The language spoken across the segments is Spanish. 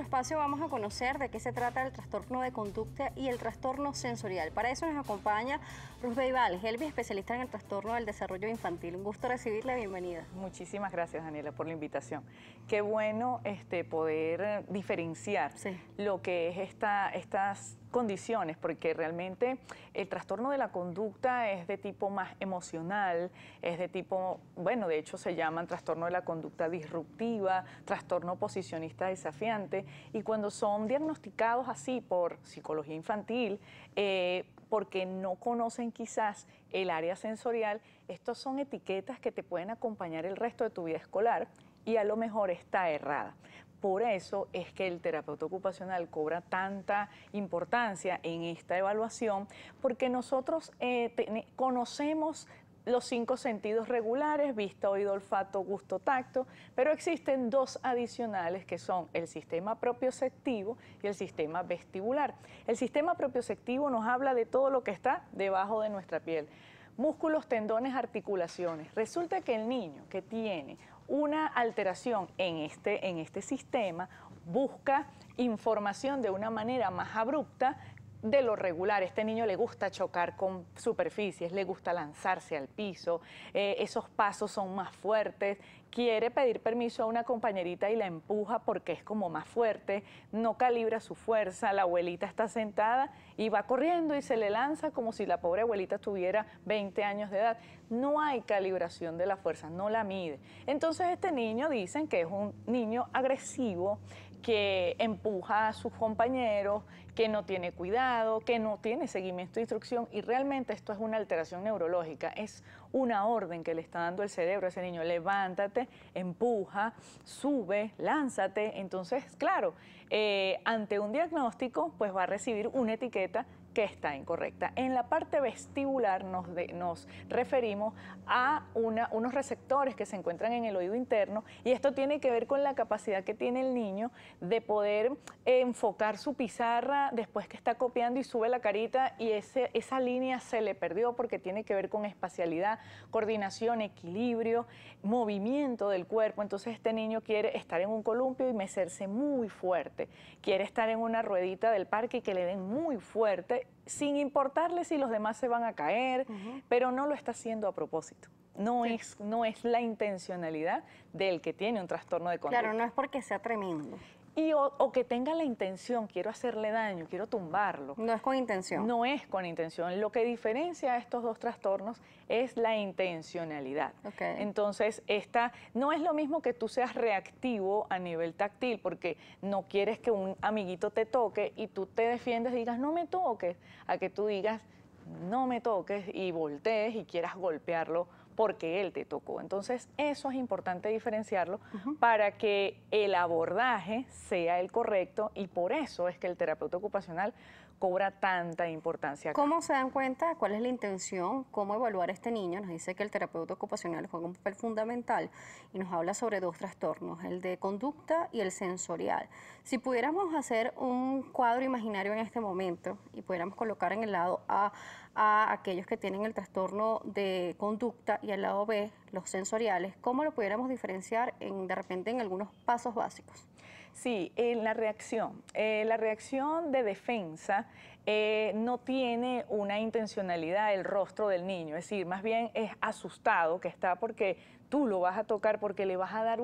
espacio vamos a conocer de qué se trata el trastorno de conducta y el trastorno sensorial. Para eso nos acompaña Ruth Beibal, Helvi, especialista en el trastorno del desarrollo infantil. Un gusto recibirla, bienvenida. Muchísimas gracias, Daniela, por la invitación. Qué bueno este, poder diferenciar lo que es esta, estas condiciones, porque realmente el trastorno de la conducta es de tipo más emocional, es de tipo, bueno, de hecho se llaman trastorno de la conducta disruptiva, trastorno posicionista desafiante, y cuando son diagnosticados así por psicología infantil, eh, porque no conocen quizás el área sensorial, estas son etiquetas que te pueden acompañar el resto de tu vida escolar y a lo mejor está errada. Por eso es que el terapeuta ocupacional cobra tanta importancia en esta evaluación, porque nosotros eh, conocemos los cinco sentidos regulares, vista, oído, olfato, gusto, tacto, pero existen dos adicionales que son el sistema propioceptivo y el sistema vestibular. El sistema propioceptivo nos habla de todo lo que está debajo de nuestra piel músculos, tendones, articulaciones. Resulta que el niño que tiene una alteración en este, este sistema busca información de una manera más abrupta de lo regular. Este niño le gusta chocar con superficies, le gusta lanzarse al piso, eh, esos pasos son más fuertes, quiere pedir permiso a una compañerita y la empuja porque es como más fuerte, no calibra su fuerza, la abuelita está sentada y va corriendo y se le lanza como si la pobre abuelita tuviera 20 años de edad. No hay calibración de la fuerza, no la mide. Entonces este niño dicen que es un niño agresivo, que empuja a sus compañeros, que no tiene cuidado, que no tiene seguimiento de instrucción y realmente esto es una alteración neurológica, es una orden que le está dando el cerebro a ese niño, levántate, empuja, sube, lánzate, entonces claro, eh, ante un diagnóstico pues va a recibir una etiqueta que está incorrecta. En la parte vestibular nos, referimos a unos receptores que se encuentran en el oído interno y esto tiene que ver con la capacidad que tiene el niño de poder enfocar su pizarra después que está copiando y sube la carita y esa línea se le perdió porque tiene que ver con espacialidad, coordinación, equilibrio, movimiento del cuerpo. Entonces este niño quiere estar en un columpio y mecerse muy fuerte, quiere estar en una ruedita del parque y que le den muy fuerte sin importarle si los demás se van a caer, pero no lo está haciendo a propósito. No, es, no es la intencionalidad del que tiene un trastorno de conducta. Claro, no es porque sea tremendo y o, que tenga la intención, quiero hacerle daño, quiero tumbarlo. No es con intención. No es con intención. Lo que diferencia a estos dos trastornos es la intencionalidad. Entonces, esta no es lo mismo que tú seas reactivo a nivel táctil, porque no quieres que un amiguito te toque y tú te defiendes y digas, no me toques, a que tú digas, no me toques y voltees y quieras golpearlo porque él te tocó. Entonces, eso es importante diferenciarlo para que el abordaje sea el correcto y por eso es que el terapeuta ocupacional cobra tanta importancia. ¿Cómo se dan cuenta? ¿Cuál es la intención? ¿Cómo evaluar a este niño? Nos dice que el terapeuta ocupacional juega un papel fundamental y nos habla sobre dos trastornos, el de conducta y el sensorial. Si pudiéramos hacer un cuadro imaginario en este momento y pudiéramos colocar en el lado A a aquellos que tienen el trastorno de conducta y al lado B los sensoriales, ¿cómo lo pudiéramos diferenciar de repente en algunos pasos básicos? Sí, en la reacción. Eh, la reacción de defensa eh, no tiene una intencionalidad el rostro del niño, es decir, más bien es asustado que está porque tú lo vas a tocar, porque le vas a dar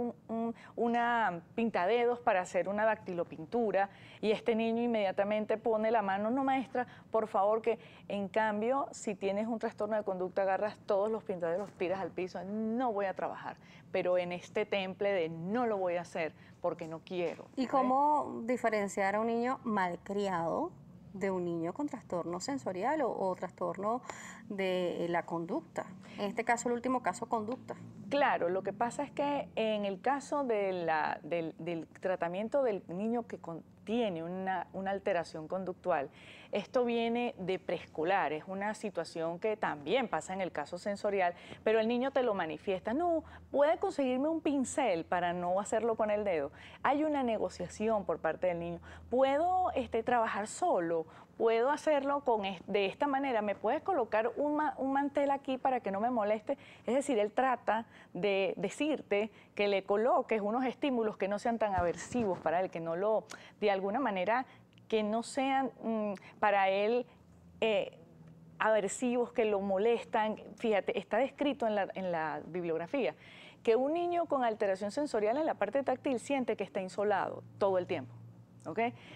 una pintadedos para hacer una dactilopintura y este niño inmediatamente pone la mano, no maestra, por favor, que en cambio, si tienes un trastorno de conducta, agarras todos los pintadedos, tiras al piso, no voy a trabajar, pero en este temple de no lo voy a hacer porque no quiero. ¿Y cómo diferenciar a un niño malcriado? de un niño con trastorno sensorial o, trastorno de eh, la conducta. En este caso, el último caso, conducta. Claro, lo que pasa es que en el caso de la, del, del, tratamiento del niño que con, tiene una, alteración conductual. Esto viene de preescolar, es una situación que también pasa en el caso sensorial, pero el niño te lo manifiesta. No, puede conseguirme un pincel para no hacerlo con el dedo. Hay una negociación por parte del niño. Puedo este, trabajar solo, puedo hacerlo con de esta manera, me puedes colocar un, mantel aquí para que no me moleste. Es decir, él trata de decirte que le coloques unos estímulos que no sean tan aversivos para él, que no lo alguna manera que no sean mm, para él eh, aversivos, que lo molestan. Fíjate, está descrito en la, en la bibliografía que un niño con alteración sensorial en la parte táctil siente que está insolado todo el tiempo.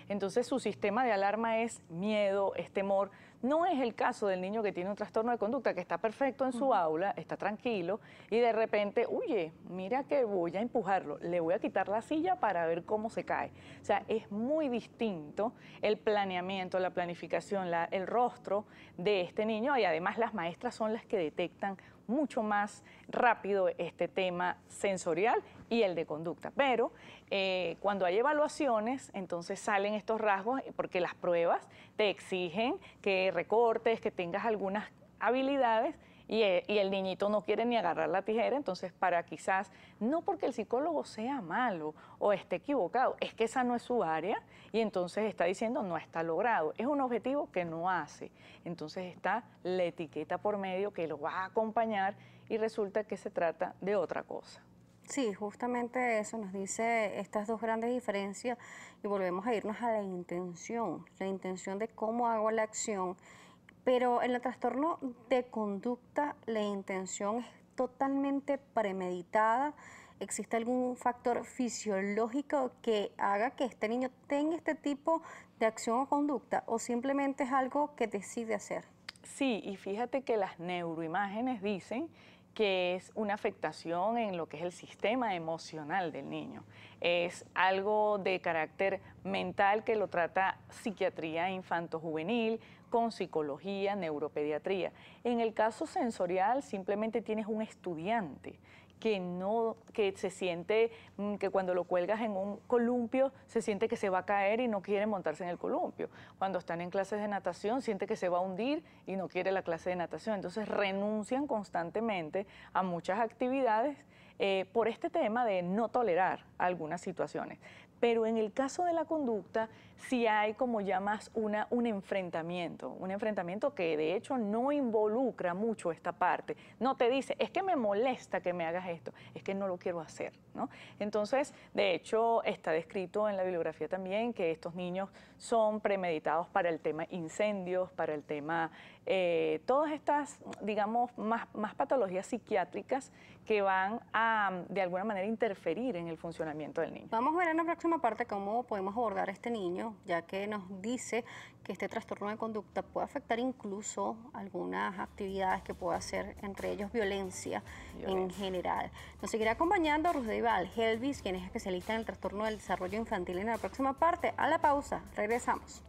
Entonces su sistema de alarma es miedo, es temor. No es el caso del niño que tiene un trastorno de conducta, que está perfecto en su aula, está tranquilo y de repente, oye, mira que voy a empujarlo, le voy a quitar la silla para ver cómo se cae. O sea, es muy distinto el planeamiento, la planificación, el rostro de este niño y además las maestras son las que detectan mucho más rápido este tema sensorial y el de conducta. Pero eh, cuando hay evaluaciones, entonces salen estos rasgos porque las pruebas te exigen que recortes, que tengas algunas habilidades eh, y el, niñito no quiere ni agarrar la tijera, entonces para quizás, no porque el psicólogo sea malo o esté equivocado, es que esa no es su área y entonces está diciendo no está logrado, es un objetivo que no hace, entonces está la etiqueta por medio que lo va a acompañar y resulta que se trata de otra cosa. Sí, justamente eso nos dice estas dos grandes diferencias y volvemos a irnos a la intención, la intención de cómo hago la acción. Pero en el trastorno de conducta la intención es totalmente premeditada. ¿Existe algún factor fisiológico que haga que este niño tenga este tipo de acción o conducta o simplemente es algo que decide hacer? Sí, y fíjate que las neuroimágenes dicen que es una afectación en lo que es el sistema emocional del niño. Es algo de carácter mental que lo trata psiquiatría infanto-juvenil con psicología, neuropediatría. En el caso sensorial simplemente tienes un estudiante que no, que se siente mm, que cuando lo cuelgas en un columpio se siente que se va a caer y no quiere montarse en el columpio. Cuando están en clases de natación siente que se va a hundir y no quiere la clase de natación. Entonces renuncian constantemente a muchas actividades eh, por este tema de no tolerar algunas situaciones. Pero en el caso de la conducta, sí hay como llamas una, un enfrentamiento, un enfrentamiento que de hecho no involucra mucho esta parte. No te dice, es que me molesta que me hagas esto, es que no lo quiero hacer. ¿no? Entonces, de hecho, está descrito en la bibliografía también que estos niños son premeditados para el tema incendios, para el tema eh, todas estas, digamos, más, patologías psiquiátricas que van a, de alguna manera, interferir en el funcionamiento del niño. Vamos a ver en la próxima parte cómo podemos abordar a este niño, ya que nos dice que este trastorno de conducta puede afectar incluso algunas actividades que pueda hacer, entre ellos violencia, en general. Nos seguirá acompañando Rusdeival Helvis, quien es especialista en el trastorno del desarrollo infantil en la próxima parte. A la pausa, regresamos.